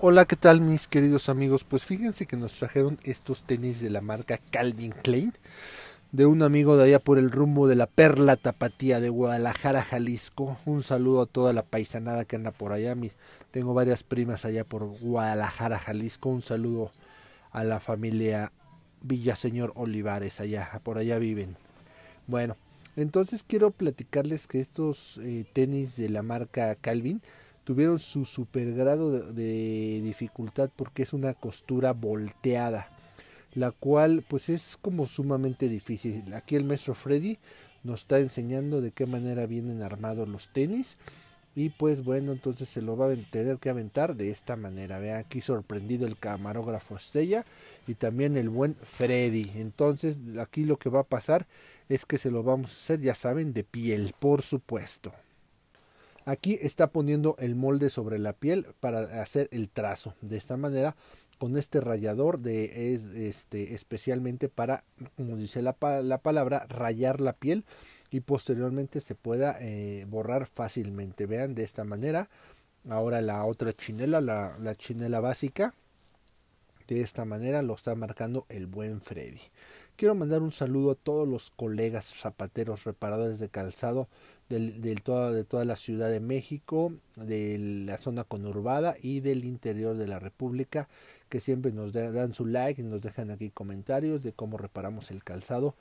Hola, ¿qué tal mis queridos amigos? Pues fíjense que nos trajeron estos tenis de la marca Calvin Klein, de un amigo de allá por el rumbo de la Perla Tapatía de Guadalajara, Jalisco. Un saludo a toda la paisanada que anda por allá. Tengo varias primas allá por Guadalajara, Jalisco. Un saludo a la familia Villaseñor Olivares, allá, por allá viven. Bueno, entonces quiero platicarles que estos eh, tenis de la marca Calvin tuvieron su supergrado de, de dificultad porque es una costura volteada, la cual pues es como sumamente difícil. Aquí el maestro Freddy nos está enseñando de qué manera vienen armados los tenis. Y pues bueno, entonces se lo va a tener que aventar de esta manera. Vean aquí sorprendido el camarógrafo Estella y también el buen Freddy. Entonces aquí lo que va a pasar es que se lo vamos a hacer, ya saben, de piel, por supuesto. Aquí está poniendo el molde sobre la piel para hacer el trazo. De esta manera, con este rayador de, es este, especialmente para, como dice la, palabra, rayar la piel y posteriormente se pueda eh, borrar fácilmente. Vean de esta manera. Ahora la otra chinela, la chinela básica de esta manera lo está marcando el buen Freddy. Quiero mandar un saludo a todos los colegas zapateros, reparadores de calzado del, toda, de toda la Ciudad de México, de la zona conurbada y del interior de la República, que siempre nos dan su like y nos dejan aquí comentarios de cómo reparamos el calzado.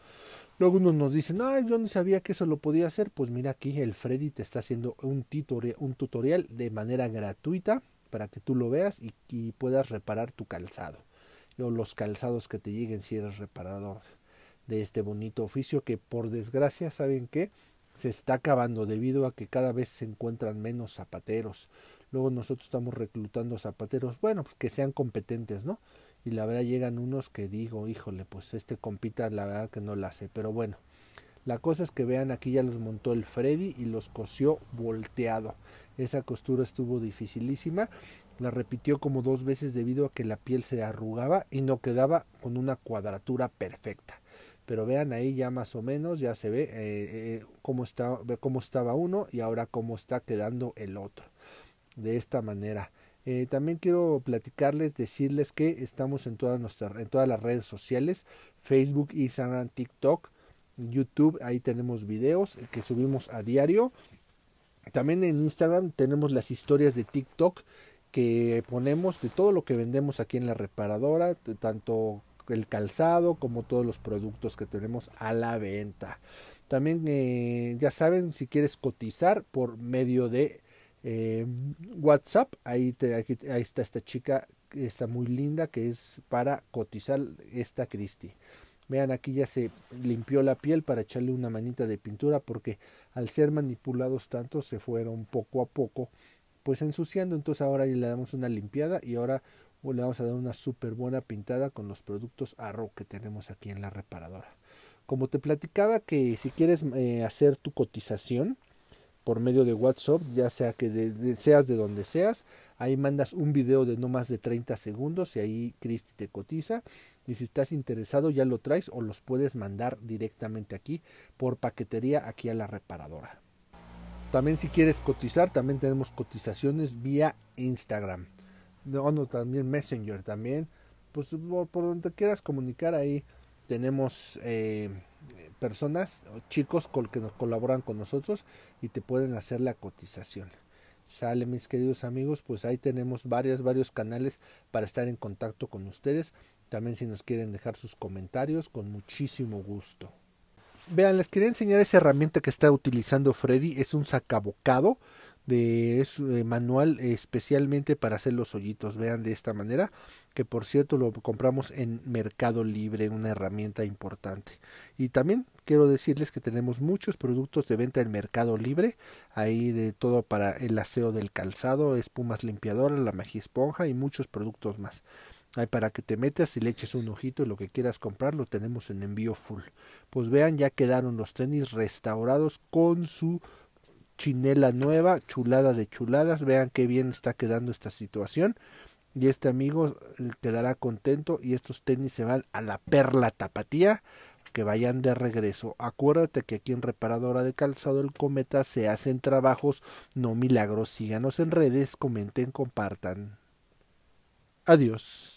Luego unos nos dicen, ay, yo no sabía que eso lo podía hacer. Pues mira aquí, el Freddy te está haciendo un, un tutorial de manera gratuita para que tú lo veas y, puedas reparar tu calzado o los calzados que te lleguen si eres reparador de este bonito oficio que por desgracia saben que se está acabando debido a que cada vez se encuentran menos zapateros. Luego nosotros estamos reclutando zapateros, bueno, pues que sean competentes, ¿no? Y la verdad llegan unos que digo, híjole, pues este compita la verdad que no la hace, pero bueno. La cosa es que vean aquí ya los montó el Freddy y los cosió volteado. Esa costura estuvo dificilísima. La repitió como dos veces debido a que la piel se arrugaba y no quedaba con una cuadratura perfecta. Pero vean ahí ya más o menos, ya se ve eh, eh, cómo, está, cómo estaba uno y ahora cómo está quedando el otro. De esta manera. Eh, también quiero platicarles, decirles que estamos en, todas nuestras, en todas las redes sociales, Facebook, Instagram, TikTok, YouTube, ahí tenemos videos que subimos a diario. También en Instagram tenemos las historias de TikTok que ponemos de todo lo que vendemos aquí en la reparadora, tanto el calzado como todos los productos que tenemos a la venta. También eh, ya saben, si quieres cotizar por medio de eh, WhatsApp, ahí, aquí, ahí está esta chica, está muy linda, que es para cotizar esta Christie. Vean, aquí ya se limpió la piel para echarle una manita de pintura porque al ser manipulados tanto se fueron poco a poco pues ensuciando. Entonces ahora le damos una limpiada y ahora uh, le vamos a dar una súper buena pintada con los productos Arrow que tenemos aquí en la reparadora. Como te platicaba que si quieres eh, hacer tu cotización por medio de WhatsApp, ya sea que seas de donde seas, Ahí mandas un video de no más de 30 segundos y ahí Cristi te cotiza. Y si estás interesado ya lo traes o los puedes mandar directamente aquí por paquetería aquí a la reparadora. También si quieres cotizar, también tenemos cotizaciones vía Instagram. No, no, también Messenger, también. Pues por, donde quieras comunicar ahí tenemos eh, personas, chicos con, que nos colaboran con nosotros y te pueden hacer la cotización. Sale, mis queridos amigos, pues ahí tenemos varios, varios canales para estar en contacto con ustedes. También si nos quieren dejar sus comentarios, con muchísimo gusto. Vean, les quería enseñar esa herramienta que está utilizando Freddy, es un sacabocado de, es, eh, manual especialmente para hacer los hoyitos. Vean de esta manera, que por cierto lo compramos en Mercado Libre, una herramienta importante. Y también quiero decirles que tenemos muchos productos de venta en Mercado Libre, ahí de todo para el aseo del calzado, espumas limpiadoras, la magia esponja y muchos productos más. Ahí para que te metas y le eches un ojito y lo que quieras comprar lo tenemos en envío full. Pues vean, ya quedaron los tenis restaurados con su chinela nueva, chulada de chuladas. Vean qué bien está quedando esta situación. Y este amigo eh, quedará contento y estos tenis se van a la perla tapatía que vayan de regreso. Acuérdate que aquí en Reparadora de Calzado el Cometa se hacen trabajos, no milagros. Síganos en redes, comenten, compartan. Adiós.